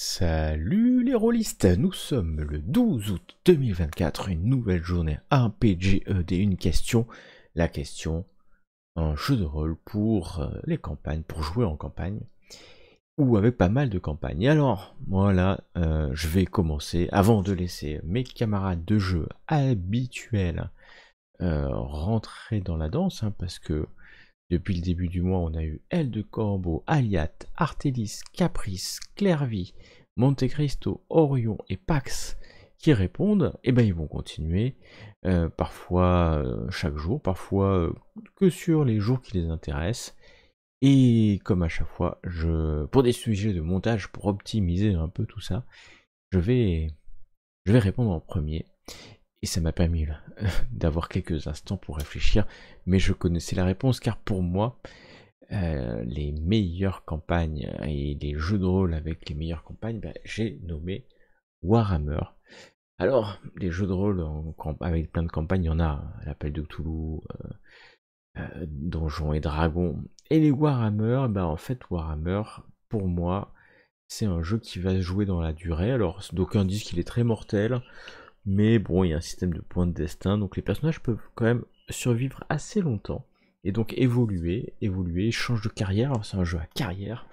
Salut les rôlistes, nous sommes le 12 août 2024, une nouvelle journée, un PGED, une question, la question, un jeu de rôle pour euh, les campagnes, pour jouer en campagne, ou avec pas mal de campagnes. alors, voilà, euh, je vais commencer, avant de laisser mes camarades de jeu habituels euh, rentrer dans la danse, hein, parce que depuis le début du mois, on a eu Aile de Corbeau, Aliat, Artélis, Caprice, Clairvy, Monte Cristo, Orion et Pax qui répondent, et eh bien, ils vont continuer, euh, parfois euh, chaque jour, parfois euh, que sur les jours qui les intéressent. Et comme à chaque fois, pour des sujets de montage, pour optimiser un peu tout ça, je vais, je vais répondre en premier et ça m'a permis d'avoir quelques instants pour réfléchir, mais je connaissais la réponse car pour moi, euh, les meilleures campagnes et les jeux de rôle avec les meilleures campagnes, ben, j'ai nommé Warhammer. Alors, les jeux de rôle avec plein de campagnes, il y en a, l'appel de Cthulhu, euh, euh, Donjons et Dragons. Et les Warhammer, ben, en fait, Warhammer, pour moi, c'est un jeu qui va se jouer dans la durée. Alors, d'aucuns disent qu'il est très mortel. Mais bon, il y a un système de points de destin, donc les personnages peuvent quand même survivre assez longtemps et donc évoluer, évoluer, changer de carrière. C'est un jeu à carrière,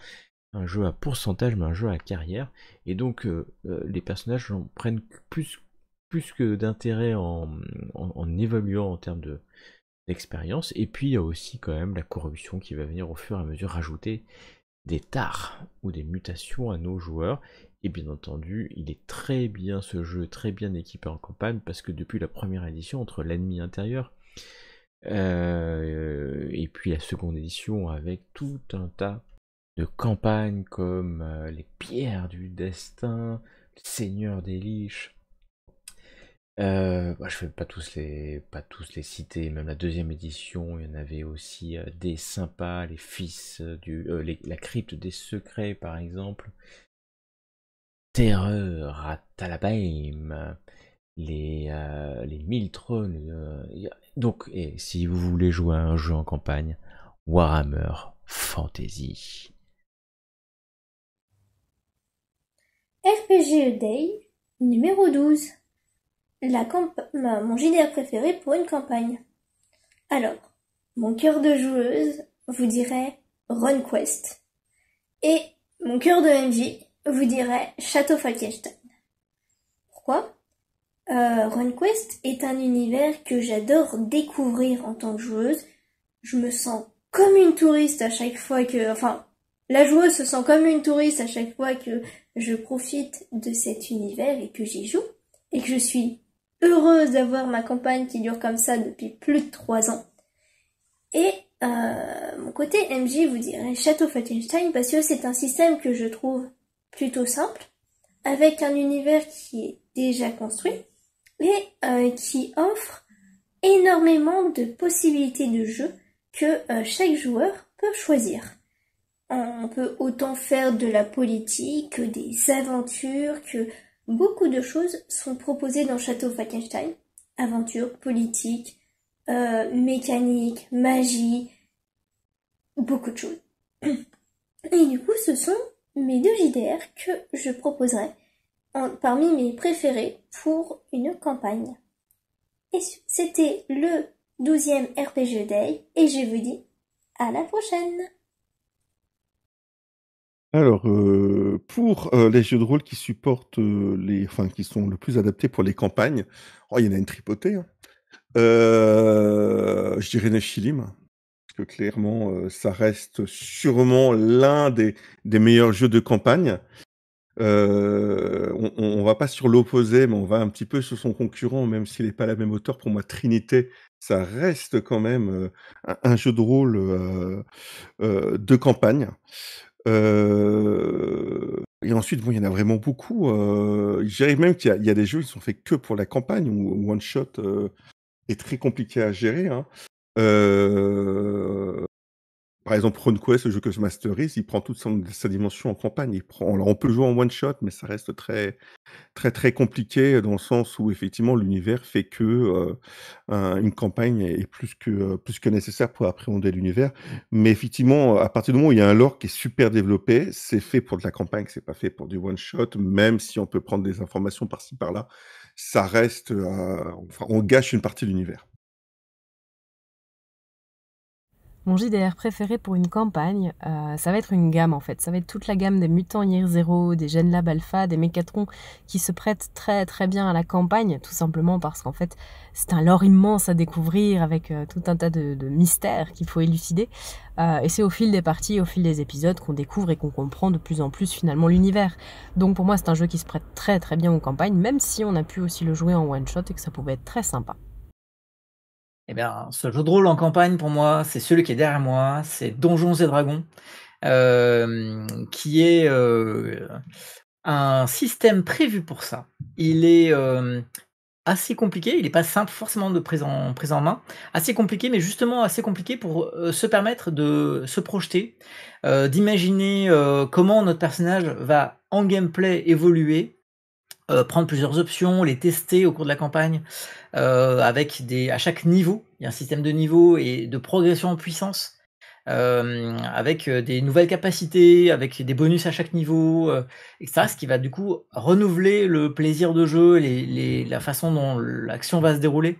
un jeu à pourcentage, mais un jeu à carrière. Et donc euh, euh, les personnages en prennent plus, plus que d'intérêt en, en, en, en termes de d'expérience. Et puis il y a aussi quand même la corruption qui va venir au fur et à mesure rajouter des tares ou des mutations à nos joueurs et bien entendu, il est très bien ce jeu, très bien équipé en campagne, parce que depuis la première édition, entre l'ennemi intérieur euh, et puis la seconde édition, avec tout un tas de campagnes comme euh, les pierres du destin, le seigneur des liches. Euh, je ne vais pas tous, les, pas tous les citer, même la deuxième édition, il y en avait aussi des sympas, les fils du. la crypte des secrets par exemple terreur à les, euh, les mille trônes. Euh, donc, si vous voulez jouer à un jeu en campagne, Warhammer Fantasy. RPG e Day, numéro 12. La mon JDR préféré pour une campagne. Alors, mon cœur de joueuse vous dirait run quest Et mon cœur de MJ vous direz Château Falkenstein. Pourquoi euh, RunQuest est un univers que j'adore découvrir en tant que joueuse. Je me sens comme une touriste à chaque fois que... Enfin, la joueuse se sent comme une touriste à chaque fois que je profite de cet univers et que j'y joue. Et que je suis heureuse d'avoir ma campagne qui dure comme ça depuis plus de trois ans. Et euh, mon côté MJ vous dirait Château Falkenstein parce que c'est un système que je trouve plutôt simple, avec un univers qui est déjà construit et euh, qui offre énormément de possibilités de jeu que euh, chaque joueur peut choisir. On peut autant faire de la politique, des aventures, que beaucoup de choses sont proposées dans Château Falkenstein. Aventures, politique, mécaniques, euh, mécanique, magie, beaucoup de choses. Et du coup, ce sont mes deux JDR que je proposerai parmi mes préférés pour une campagne. Et c'était le 12e RPG Day et je vous dis à la prochaine alors, euh, pour euh, les jeux de rôle qui supportent euh, les, enfin, qui sont le plus adaptés pour les campagnes, oh, il y en a une tripotée. Hein. je dirais Nechilim que clairement, euh, ça reste sûrement l'un des, meilleurs jeux de campagne. Euh, on, ne va pas sur l'opposé, mais on va un petit peu sur son concurrent, même s'il n'est pas la même hauteur. Pour moi, Trinité, ça reste quand même euh, un, jeu de rôle de campagne. et ensuite, bon, il y en a vraiment beaucoup. J'arrive même qu'il y, a des jeux qui sont faits que pour la campagne, ou one shot est très compliqué à gérer. Hein. Euh, par exemple, Quest, le jeu que je masterise, il prend toute sa dimension en campagne. on peut jouer en one shot, mais ça reste très, très, très compliqué dans le sens où effectivement l'univers fait que euh, une campagne est euh, plus que nécessaire pour appréhender l'univers. Mais effectivement, à partir du moment où il y a un lore qui est super développé, c'est fait pour de la campagne, c'est pas fait pour du one shot. Même si on peut prendre des informations par-ci par-là, ça reste, on gâche une partie de l'univers. Mon JDR préféré pour une campagne, euh, ça va être une gamme en fait. Ça va être toute la gamme des mutants Year Zero, des Lab Alpha, des Mécatrons qui se prêtent très très bien à la campagne, tout simplement parce qu'en fait c'est un lore immense à découvrir avec euh, tout un tas de, mystères qu'il faut élucider. Euh, et c'est au fil des parties, au fil des épisodes qu'on découvre et qu'on comprend de plus en plus finalement l'univers. Donc pour moi c'est un jeu qui se prête très très bien aux campagnes, même si on a pu aussi le jouer en one shot et que ça pouvait être très sympa. Eh bien, ce jeu de rôle en campagne, pour moi, c'est celui qui est derrière moi, c'est Donjons et Dragons, euh, qui est euh, un système prévu pour ça. Il est euh, assez compliqué, il n'est pas simple forcément de présent en, en, main, assez compliqué, mais justement assez compliqué pour se permettre de se projeter, d'imaginer comment notre personnage va en gameplay évoluer euh, prendre plusieurs options, les tester au cours de la campagne, euh, avec des, à chaque niveau, il y a un système de niveau et de progression en puissance, euh, avec des nouvelles capacités, avec des bonus à chaque niveau, etc. Ce qui va du coup renouveler le plaisir de jeu, les, la façon dont l'action va se dérouler.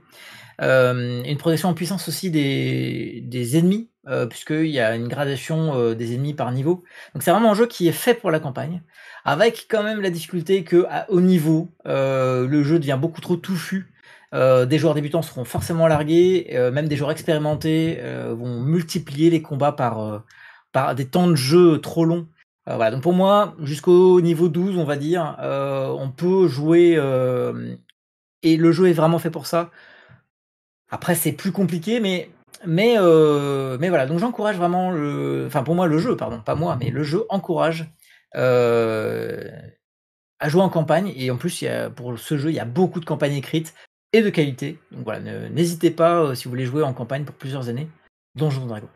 Euh, une progression en puissance aussi des, ennemis, euh, puisqu'il y a une gradation euh, des ennemis par niveau. Donc c'est vraiment un jeu qui est fait pour la campagne, avec quand même la difficulté que à haut niveau, le jeu devient beaucoup trop touffu. des joueurs débutants seront forcément largués, même des joueurs expérimentés vont multiplier les combats par, des temps de jeu trop longs. voilà, donc pour moi, jusqu'au niveau 12, on va dire, on peut jouer, et le jeu est vraiment fait pour ça, après, c'est plus compliqué, mais mais euh, mais voilà. Donc j'encourage vraiment le, enfin pour moi le jeu, pardon, pas moi, mais le jeu encourage euh, à jouer en campagne. Et en plus, y a, pour ce jeu, il y a beaucoup de campagnes écrites et de qualité. Donc voilà, n'hésitez pas euh, si vous voulez jouer en campagne pour plusieurs années. Donjon Dragon.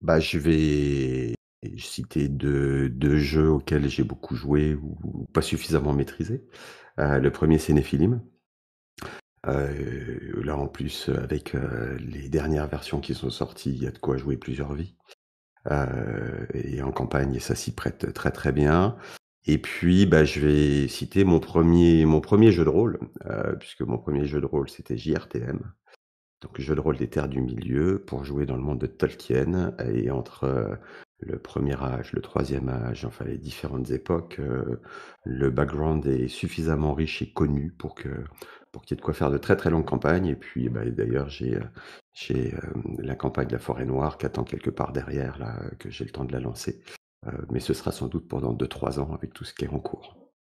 Bah, je vais citer deux, jeux auxquels j'ai beaucoup joué ou, pas suffisamment maîtrisé. le premier, c'est Nephilim. Euh, là, en plus, avec euh, les dernières versions qui sont sorties, il y a de quoi jouer plusieurs vies. Euh, et en campagne, ça s'y prête très très bien. Et puis, bah, je vais citer mon premier, mon premier jeu de rôle, puisque mon premier jeu de rôle, c'était JRTM. Donc, jeu de rôle des terres du milieu, pour jouer dans le monde de Tolkien, et entre le premier âge, le troisième âge, enfin les différentes époques, le background est suffisamment riche et connu pour que pour qu'il y ait de quoi faire de très très longues campagnes. Et puis bah, d'ailleurs, euh, j'ai euh, la campagne de la forêt noire qui attend quelque part derrière, là, que j'ai le temps de la lancer. Euh, mais ce sera sans doute pendant 2-3 ans avec tout ce qui est en cours.